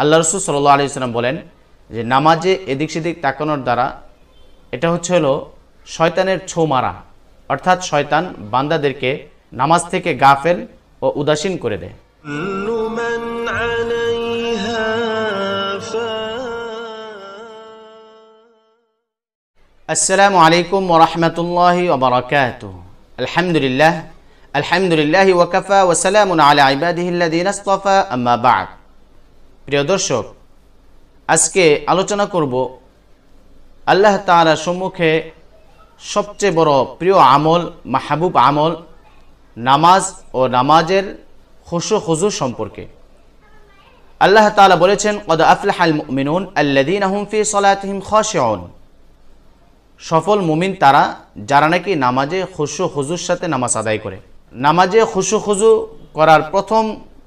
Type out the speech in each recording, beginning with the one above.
আল্লাহ রসুল সাল আলি ইসলাম বলেন যে নামাজে এদিক সেদিক তাকানোর দ্বারা এটা হচ্ছে হলো শয়তানের ছৌ মারা অর্থাৎ শয়তান বান্দাদেরকে নামাজ থেকে গাফেল ও উদাসীন করে দেয় আসসালামু আলাইকুম ওরহমতুল্লাহ আলহামদুলিল্লাহ আলহামদুলিল্লাহ ওয়াকাফা ওসালামুন আলা ইবাদিহিল্লাদিন আস্তফা আম্মা বাদ প্রিয় দর্শক আজকে আলোচনা করব আল্লাহ তালার সম্মুখে সবচেয়ে বড় প্রিয় আমল মাহবুব আমল নামাজ ও নামাজের হুসু হুজু সম্পর্কে আল্লাহ তালা বলেছেন কদ আফলাহাল মিনুন আল্লাদিন আহমফি সলাহিম খসন সফল মুমিন তারা যারা নাকি নামাজে হুসু হুজুর সাথে নামাজ আদায় করে নামাজে হুসু হুজু করার প্রথম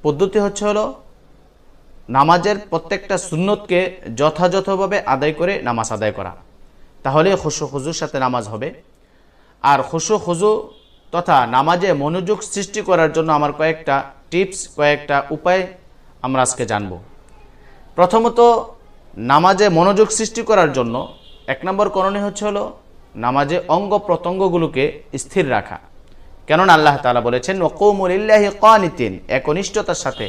পদ্ধতি হচ্ছে হলো নামাজের প্রত্যেকটা সুন্নতকে যথাযথভাবে আদায় করে নামাজ আদায় করা তাহলে খুশু হজুর সাথে নামাজ হবে আর খুশু হজু তথা নামাজে মনোযোগ সৃষ্টি করার জন্য আমার কয়েকটা টিপস কয়েকটা উপায় আমরা আজকে জানব প্রথমত নামাজে মনোযোগ সৃষ্টি করার জন্য এক নম্বর করণীয় হচ্ছে হলো নামাজে অঙ্গ প্রত্যঙ্গগুলোকে স্থির রাখা কেননা আল্লাহ তালা বলেছেন ওকৌমুলিল্লাহি কানিতিন একনিষ্ঠতার সাথে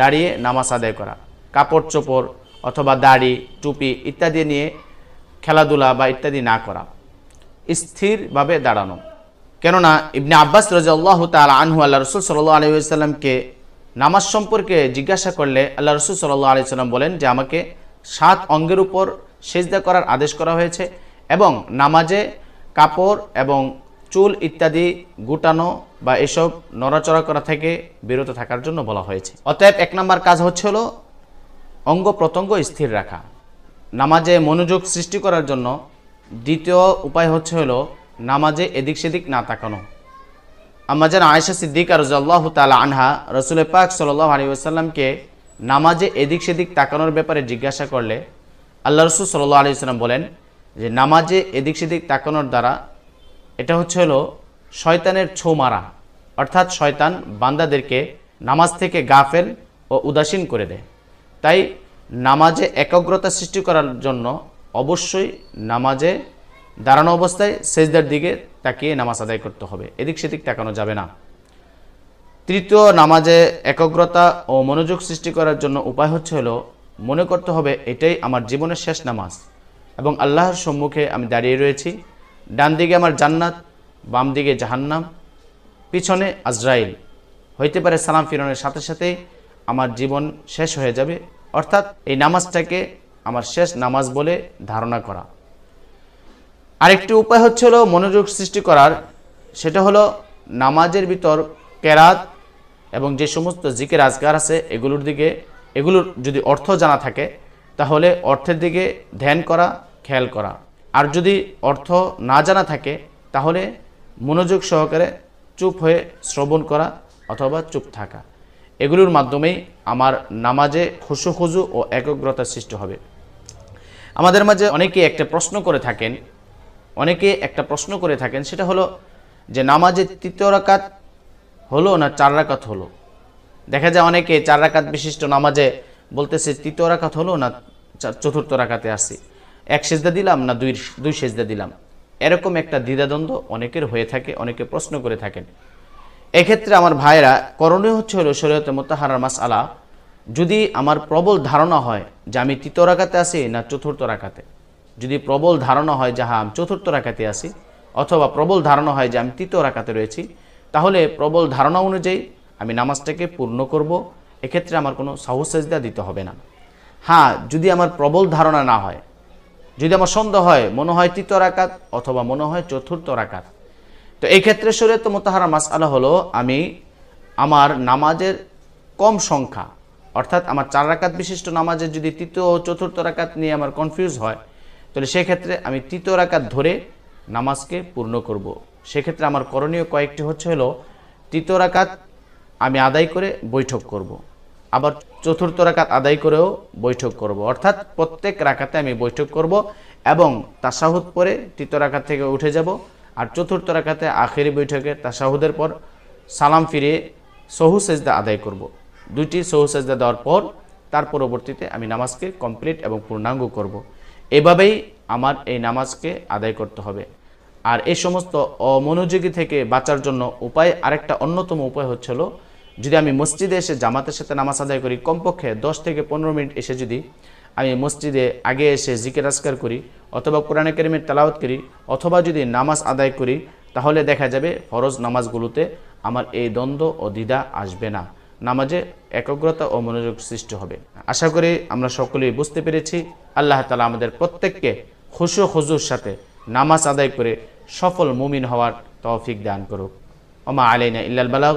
দাঁড়িয়ে নামাজ আদায় করা কাপড় চোপড় অথবা দাড়ি টুপি ইত্যাদি নিয়ে খেলাধুলা বা ইত্যাদি না করা স্থিরভাবে দাঁড়ানো কেননা ইবনে আব্বাস আল্লাহ তাল আনহু আল্লাহ রসুল সাল্লাহ আলিয়াল্লামকে নামাজ সম্পর্কে জিজ্ঞাসা করলে আল্লাহ রসুল সাল্লাহ আলিয়াল্লাম বলেন যে আমাকে সাত অঙ্গের উপর সেজদা করার আদেশ করা হয়েছে এবং নামাজে কাপড় এবং চুল ইত্যাদি গুটানো বা এসব নড়াচড়া করা থেকে বিরত থাকার জন্য বলা হয়েছে অতএব এক নম্বর কাজ হচ্ছে হলো অঙ্গ প্রত্যঙ্গ স্থির রাখা নামাজে মনোযোগ সৃষ্টি করার জন্য দ্বিতীয় উপায় হচ্ছে হলো নামাজে এদিক সেদিক না তাকানো যেন আয়েশা সিদ্দিক আর রাজাল্লাহ তালা আনহা রসুল পাক সাল্লাহ আলী আসাল্লামকে নামাজে এদিক সেদিক তাকানোর ব্যাপারে জিজ্ঞাসা করলে আল্লাহ রসুল সাল্লাহ আলী বলেন যে নামাজে এদিক সেদিক তাকানোর দ্বারা এটা হচ্ছে হলো শয়তানের ছো মারা অর্থাৎ শয়তান বান্দাদেরকে নামাজ থেকে গাফেল ও উদাসীন করে দেয় তাই নামাজে একাগ্রতা সৃষ্টি করার জন্য অবশ্যই নামাজে দাঁড়ানো অবস্থায় সেজদার দিকে তাকিয়ে নামাজ আদায় করতে হবে এদিক সেদিক তাকানো যাবে না তৃতীয় নামাজে একাগ্রতা ও মনোযোগ সৃষ্টি করার জন্য উপায় হচ্ছে হলো মনে করতে হবে এটাই আমার জীবনের শেষ নামাজ এবং আল্লাহর সম্মুখে আমি দাঁড়িয়ে রয়েছি ডান দিকে আমার জান্নাত বাম দিকে জাহান্নাম পিছনে আজরাইল হইতে পারে সালাম ফিরনের সাথে সাথে আমার জীবন শেষ হয়ে যাবে অর্থাৎ এই নামাজটাকে আমার শেষ নামাজ বলে ধারণা করা আরেকটি উপায় হচ্ছে হলো মনোযোগ সৃষ্টি করার সেটা হলো নামাজের ভিতর কেরাত এবং যে সমস্ত জিকের আজগার আছে এগুলোর দিকে এগুলোর যদি অর্থ জানা থাকে তাহলে অর্থের দিকে ধ্যান করা খেয়াল করা আর যদি অর্থ না জানা থাকে তাহলে মনোযোগ সহকারে চুপ হয়ে শ্রবণ করা অথবা চুপ থাকা এগুলোর মাধ্যমেই আমার নামাজে খুশু খুজু ও একগ্রতা সৃষ্টি হবে আমাদের মাঝে অনেকে একটা প্রশ্ন করে থাকেন অনেকে একটা প্রশ্ন করে থাকেন সেটা হলো যে নামাজে তৃতীয় রাকাত হলো না চার রাকাত হলো দেখা যায় অনেকে চার রাকাত বিশিষ্ট নামাজে বলতেছে তৃতীয় রাকাত হলো না চতুর্থ রাকাতে আসি এক সেজদা দিলাম না দুই দুই সেজদা দিলাম এরকম একটা দ্বিধাদ্বন্দ্ব অনেকের হয়ে থাকে অনেকে প্রশ্ন করে থাকেন এক্ষেত্রে আমার ভাইরা করণীয় হচ্ছে হলো শরীয়তে মোতাহার মাস আলা যদি আমার প্রবল ধারণা হয় যে আমি তৃতীয় রাখাতে আসি না চতুর্থ রাখাতে যদি প্রবল ধারণা হয় যাহা হ্যাঁ, আমি চতুর্থ রাখাতে আসি অথবা প্রবল ধারণা হয় যে আমি তৃতীয় রাখাতে রয়েছি তাহলে প্রবল ধারণা অনুযায়ী আমি নামাজটাকে পূর্ণ করব এক্ষেত্রে আমার কোনো সাহসেজদা দিতে হবে না হ্যাঁ যদি আমার প্রবল ধারণা না হয় যদি আমার সন্দেহ হয় মনে হয় তৃতীয় রাকাত অথবা মনে হয় চতুর্থ রাকাত তো এই ক্ষেত্রে শরীয়ত মোতাহারা মাস আলা হলো আমি আমার নামাজের কম সংখ্যা অর্থাৎ আমার চার রাকাত বিশিষ্ট নামাজের যদি তৃতীয় ও চতুর্থ রাকাত নিয়ে আমার কনফিউজ হয় তাহলে সেক্ষেত্রে আমি তৃতীয় রাকাত ধরে নামাজকে পূর্ণ করব। সেক্ষেত্রে আমার করণীয় কয়েকটি হচ্ছে হলো তৃতীয় রাকাত আমি আদায় করে বৈঠক করব। আবার চতুর্থ রাকাত আদায় করেও বৈঠক করব। অর্থাৎ প্রত্যেক রাকাতে আমি বৈঠক করব এবং তাসাহুদ পরে তৃতীয় রাখাত থেকে উঠে যাব আর চতুর্থ রাখাতে আখেরি বৈঠকে তাসাহুদের পর সালাম ফিরিয়ে সহু সেজদা আদায় করব। দুইটি সহু সেজদা দেওয়ার পর তার পরবর্তীতে আমি নামাজকে কমপ্লিট এবং পূর্ণাঙ্গ করব। এভাবেই আমার এই নামাজকে আদায় করতে হবে আর এই সমস্ত অমনোযোগী থেকে বাঁচার জন্য উপায় আরেকটা অন্যতম উপায় হচ্ছিল যদি আমি মসজিদে এসে জামাতের সাথে নামাজ আদায় করি কমপক্ষে দশ থেকে পনেরো মিনিট এসে যদি আমি মসজিদে আগে এসে জিকের আসকার করি অথবা কোরআন কারিমের তালাওয়াত করি অথবা যদি নামাজ আদায় করি তাহলে দেখা যাবে ফরজ নামাজগুলোতে আমার এই দ্বন্দ্ব ও দ্বিধা আসবে না নামাজে একগ্রতা ও মনোযোগ সৃষ্টি হবে আশা করি আমরা সকলেই বুঝতে পেরেছি আল্লাহ তালা আমাদের প্রত্যেককে খুশু খুজুর সাথে নামাজ আদায় করে সফল মুমিন হওয়ার তৌফিক দান করুক ওমা আলাইনা ইল্লাল বালাউ